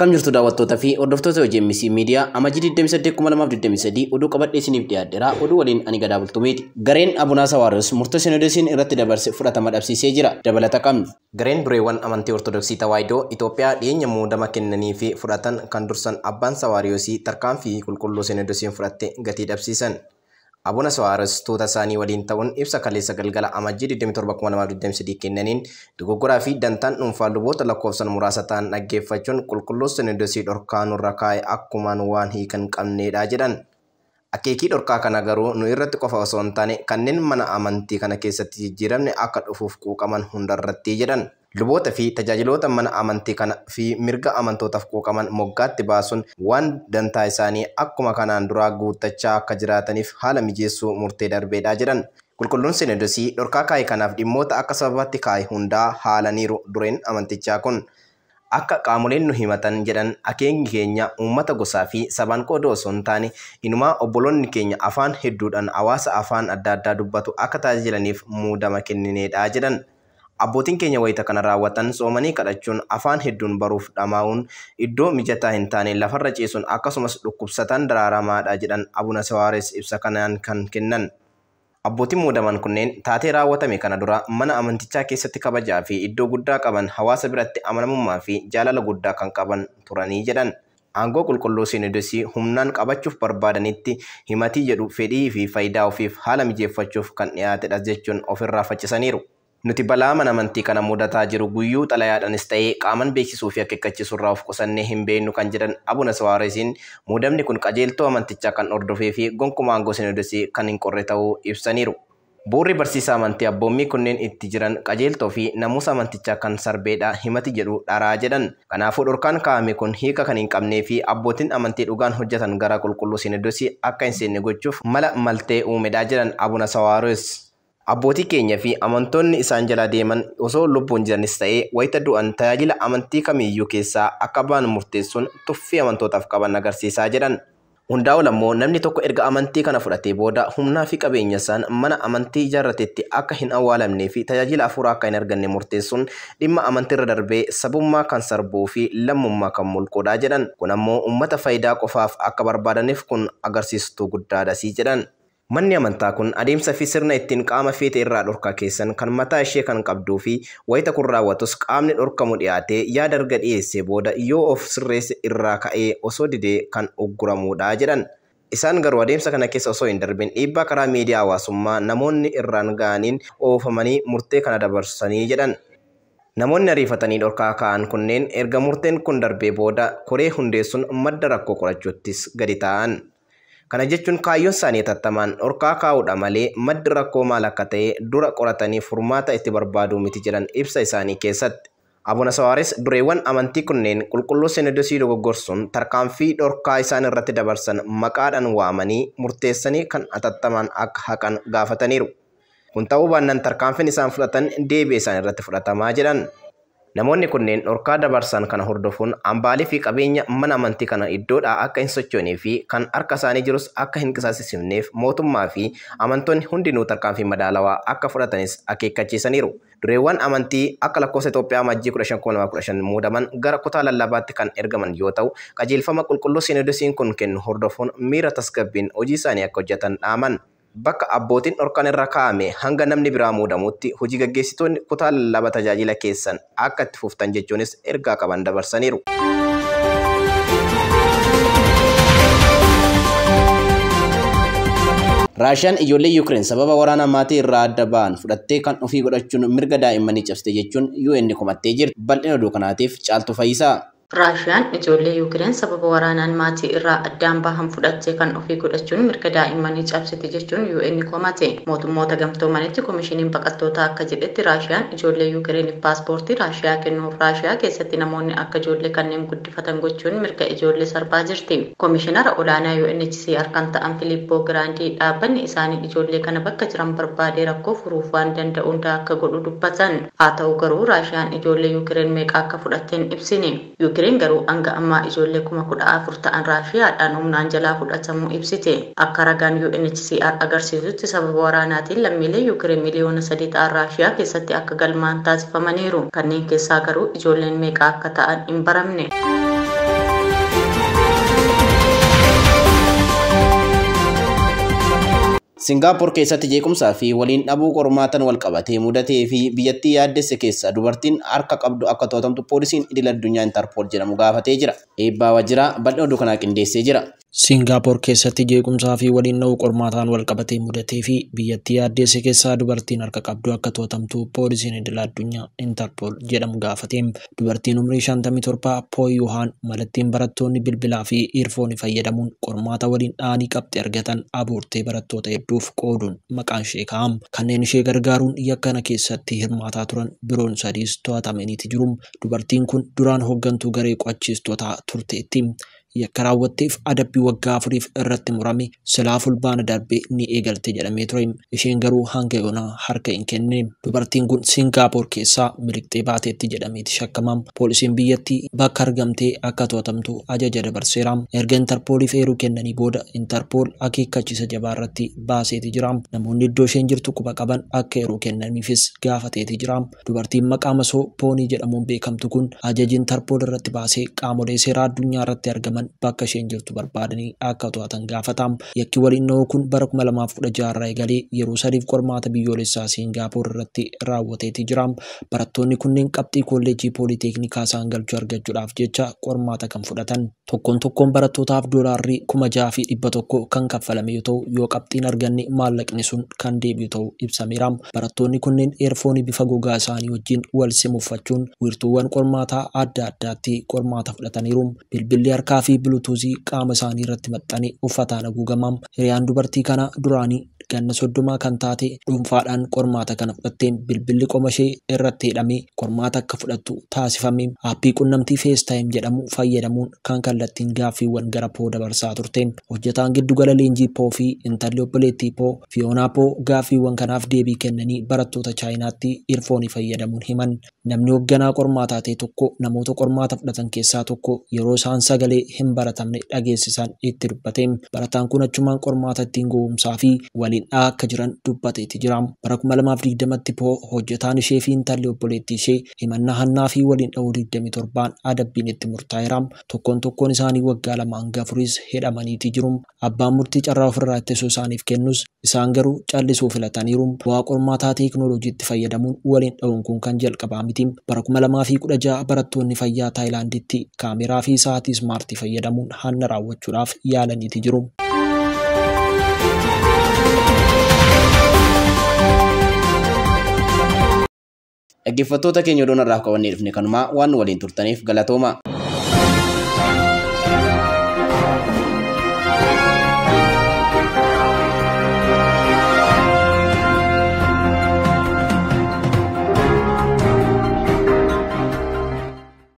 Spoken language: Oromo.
Akkam jirtu daawwattootaa fi hordoftoota hojii MBC miidiyaa amajjii 28 oduu qabadhee isiniif Oduu waliin ani gadaa bultumeeti. Gareen Abunaa Sawaariyoos murtoo sinodoosiin irratti dabarse fudhatama dhabsiisee jira. Dabalata qabna. Gareen dureewwan amantii Ortodoksii Tawaayidoo Itoophiyaa dhiyeenya muudama kennanii fi fudhatan kan dursan abbaan Sawaariyoosii tarkaanfii qulqulluu sinodoosiin fudhatte gatii dhabsiisan. Abuna so'aarastoota isaanii waliin ta'uun ibsa kaleessa galgala amajjii 27,223 kennaniin dogoggoraa fi dantaan dhuunfaa luboota lakkoofsan muraasa ta'an dhaggeeffachuun qulqulloossan iddoosii dhorkaanurra kaa'e akkumaan waan hiikan qabneedha jedhan. Akeekii dhorkaa kana garuu nu irratti qofa osoo hin taane kanneen mana amantii kana keessatti jijjiiramne akka dhufuuf quuqaman hundarratti jedhan. Luboota fi tajaajiloota mana amantii kana fi mirga amantootaaf quuqaman moggaatti baasuun waan dantaa isaanii akkuma kanaan duraa guuttachaa akka jiraataniif haala mijeessuu murtee darbeedha jedhan. Qulqulluun Sinodosii dhorkaa kaa'e kanaaf dhimmoota akka sababaatti kaa'e hundaa haalaniiru dureen amantichaa kun. akka qaamoleen nu himatan jedhan akeenyi keenya uummata gosaa fi sabaan qoodoo osoo hin taane inumaa obboloonni keenya afaan hedduudhaan hawaasa afaan adda addaa dubbatu akka tajaajilaniif muudama kennineedha jedhan. Abbootiin keenya wayita kana raawwatan soomanii kadhachuun afaan hedduun baruuf dhamaa'uun iddoo mijataa hin taane lafarra ceesuun akkasumas dhukkubsatan daraaramaadha jedhan abuna ibsa kanaan kan kennan. Abbootiin muudaman kunneen taatee raawwatame kana dura mana amantichaa keessatti kabajaa fi iddoo guddaa qaban hawaasa biratti amanamummaa fi jaalala guddaa kan qaban turanii jedhan. Aangoo qulqulluu sinodosii humnaan qabachuuf barbaadanitti himatii jedhu fedhii fi faayidaa ofiif haala mijeeffachuuf kan dhiyaatedha jechuun ofirraa faccisaniiru. Nuti balaa mana amantii kana mudataa jiru guyyuu xalayaadhanis ta'ee qaaman beeksisuu fi akeekkachiisuu irraa of qusannee hin beeknu kan jedhan abuna Sawaaresiin muudamni kun qajeeltoo amantichaa kan hordofee fi gonkumaa aangoo kan hin qorre ta'uu ibsaniiru. Buurri barsiisaa amantii abboommii kunneen itti jiran qajeeltoo fi namusa amantichaa kan sarbeedha himati jedhu dharaa jedhan. Kanaafuu dhorkaan kaa'ame kun hiika kan hin qabnee fi abbootiin amantii dhugaan hojjetan gara qulqulluu sinodosii akka hin seenne gochuuf mala maltee uumedhaa jedhan Abbootii keenya fi amantoonni isaan jala deeman osoo lubbuun jiranis ta'ee wayita du'an tajaajila amantii kamiyyuu keessaa akka baan murteessuun tuffii amantootaaf qaban agarsiisaa jedhan. Hundaa'ul ammoo namni tokko erga amantii kana fudhatee booda humnaa fi qabeenya isaan mana amantii ijaarratetti akka hin awwaalamnee fi tajaajila afuuraa akka hin arganne murteessuun dhimma irra darbee sabummaa kan sarbuu fi lammummaa kan mulquudhaa jedhan. Kun ammoo uummata faayidaa qofaaf akka barbaadaniif kun agarsiistuu guddaadha jedhan. Manni amantaa kun adeemsa fi sirna ittiin qaama feete irraa dhorkaa keessan kan mataa ishee kan qabduu fi wayita kun raawwatus qaamni dhorkamu dhiyaatee yaada arga dhiyeessee booda yoo of sirreesse irraa ka'ee osoo didee kan ugguramudha jedhan. Isaan garuu adeemsa kana keessa osoo hin darbeen dhiibbaa karaa miidiyaa hawaasummaa namoonni irraan ga'aniin oofamanii murtee kana dabarsanii jedhan. Namoonni hariifatanii dhorkaa ka'an kunneen erga murteen kun darbee booda koree hundeessuun madda rakkoo qorachuuttis gadi taa'an. Kana jechuun kaayyoon isaanii tattamaan orkaa kaa'uudha malee maddi rakkoo maal akka ta'e dura qoratanii furmaata itti barbaadu miti jedhan ibsa isaanii keessatti. Abuna Sawaaris dureewwan amantii kunneen qulqulluu seenedosii dogoggorsuun tarkaanfii dhorkaa isaan irratti dabarsan maqaadhaan waamanii murteessanii kan atattamaan akka haqan gaafataniiru. Kun ta'uu baannaan tarkaanfiin isaan fudhatan deebi'ee isaan irratti fudhatamaa jedhan. Namoonni kunneen dhorkaa dabarsan kana hordofuun hambaalee fi qabeenya mana amantii kana iddoodhaa akka hin sochoonee fi kan harka isaanii jirus akka hin qisaasisifneef mootummaa fi amantoonni harkaan tarkaanfii madaalawaa akka fudhatanis akeekkachiisaniiru. Dureewwan amantii akka lakkoofsa Itoophiyaa majjii 15,2015 muudaman gara kutaa lallabaatti kan ergaman yoo ta'u qajeelfama qulqulluu sinidoosiin kun kennu hordofuun miira tasgabbiin hojii isaanii akka hojjetan dhaaman. bakka abbootiin dhorkan irra kaa'ame hanga namni biraa muudamutti hojii gaggeessitoonni kutaa laba tajaajila keessan akka itti fuftan jechuunis ergaa qaban dabarsaniiru. Raashiyaan ijoollee Yuukireen sababa waraana maatii irraa adda ba'an fudhattee kan ofii godhachuun mirga daa'immanii cabsite jechuun UN komattee jirti. Bal'ina oduu kanaatiif caaltu fayyisaa. Raashiyaan ijoollee Yuukireen sababa waraanaan maatii irraa addaan bahan fudhattee kan ofii godhachuun mirga daa'immanii cabsite jechuun UN komate. Mootummoota gamtoomanitti koomishiniin baqattootaa akka jedhetti Raashiyaan ijoollee Yuukireeniif paaspoortii Raashiyaa kennuun Raashiyaa keessatti namoonni akka ijoollee kanneen guddifatan gochuun mirga ijoollee sarbaa jirti. Koomishinara olaanaa unhc harkan ta'an Filiippoo Giraandii dhaabbanni isaanii ijoollee kana bakka jiran barbaadee rakkoo furuuf waan akka godhu dubbatan. Haa ta'u garuu Raashiyaan ijoollee akka fudhatteen ibsine. Yuukireen garuu hanga ammaa ijoollee kuma kudha ta'an Raashiyaadhaan humnaan jalaa fudhatamuu ibsite. Akka ragaan UNHCR agarsiisutti sababa waraanaatiin lammiilee Yuukireen miliyoona sadii ta'an Raashiyaa keessatti akka galmaan taasifamaniiru. Kanneen keessaa garuu ijoolleen meeqa akka ta'an hin baramne. Singaapoor keessatti jeequmsaa fi waliin dhabuu qormaatan wal qabatee mudatee fi biyyattii yaaddesse keessa dubartiin harka qabdu akka tootamtu poolisiin idil addunyaa intarpoor jedhamu gaafatee jira. Eebbaa waajjira bal'oo kanaa qindeessee jira. Siingaapoor keessatti jeequmsaa fi waliin na'uu qormaataan wal qabatee mudatee fi biyyattii ADC keessaa dubartiin harka qabdu akka to'atamtu poolisiin idila addunyaa intarpool jedhamu gaafateem dubartiin umrii 57 pooyyuhaan malattiin barattoonni bilbilaa fi irfooni fayyadamuun qormaata waliin dhaanii qabxi argatan abuurtee barattoota hedduuf qooduun maqaan ishee ka'am kanneen ishee gargaaruun yakkana keessatti hirmaataa turan biroon sadiis to'atamaniiti jiru dubartiin kun duraan hooggantuu garee qo'achiistootaa turteetti. yakka raawwatteef adabbii waggaa afuriif irratti murame silaa fulbaana darbee ni eegalte jedhamee ture. Isheen garuu hanga yoona harka hin kenne. Dubartiin kun singaapoor keessaa miliqxee baateetti jedhameeti shakkamaam. Poolisiin biyyattii bakka argamtee akka to'atamtu ajaja dabarseera. Erga Intarpooliif eeruu kennanii booda Intarpool akeekkachiisa jabaarratti irratti baaseeti jira. Namoonni iddoo isheen jirtu quba qaban akka eeruu kennaniifis gaafateeti jira. Dubartiin maqaa masoo Poonii jedhamuun beekamtu kun ajaji Intarpool irratti baasee qaamolee seeraa addunyaa irratti argaman bakka isheen jirtu barbaadani akka to'atan gaafatamu. Yakki walinnoo kun bara 2016 irraa yeroo sadiif qormaata biyyoolessaa Siingaappoor irratti raawwateeti Barattoonni kunneen qabxii kolleejjii Pooliteeknikaa galchuu argachuudhaaf jecha qormaata kan fudhatan. Tokkoon tokkoon barattootaaf doolaarri kuma jaha dhibba tokko kan kaffalame yoo ta'u yoo qabxiin arganne maallaqni sun kan deebi'u ta'u ibsameera. Barattoonni kunneen eerfoonii bifa gogaa isaanii wajjin wal simuffachuun wiirtuuwwan qormaataa adda addaatti qormaata fudhataniiru. Bilbilli harkaa fi buluutuuzii qaama isaanii irratti maxxanee uffataan haguugamaam. Hiriyaan dubartii kana duraanii ganna soddomaa kan taate dhuunfaadhaan qormaata kana fudhattee bilbilli qomashee irratti hidhamee qormaata akka fudhattu taasifame. Aappii qunnamtii taayim jedhamu fayyadamuun kan kallattiin gaaffiiwwan gara poo dabarsaa turte. Hojjetaan giddugala leenjii poo fi intalli obboleettii poo Fiyoonaa poo gaaffiiwwan kanaaf deebii kennanii barattoota chaayinaatti irfoonii fayyadamuun himan. Namni hoogganaa qormaataa ta'e tokko namoota qormaata yeroo hin baratamne dhageessisan itti dubbate. Barataan kun achumaan qormaata ittiin gowwumsaa fi waliidhaa akka jiran dubbateeti jiram Bara 2020tti poo hojjetaan ishee fi intalli obboleettii ishee himannaa hannaa fi waliin dha'uu 27 adabbiin itti murtaa'eera. Tokkoon tokkoon isaanii waggaa lamaan gafuris hidhamaniiti jiru. Abbaan murtii carraa ofirraa ittisuu isaaniif kennus Isaan garuu callisuu filataniiru bu'aa qormaataa teeknoolojiitti fayyadamuun waliin dha'uun kun kan jalqabaa mitiin Bara 2016 barattoonni fayyaa Taayilaanditti kaameraa fi saatiismaartii fayyadamuun hanna raawwachuudhaaf yaalaniiti jiru. Dhaggeeffattoota keenya odoon irraaf qabannee dhufne kanumaa waan waliin turtaniif galatooma.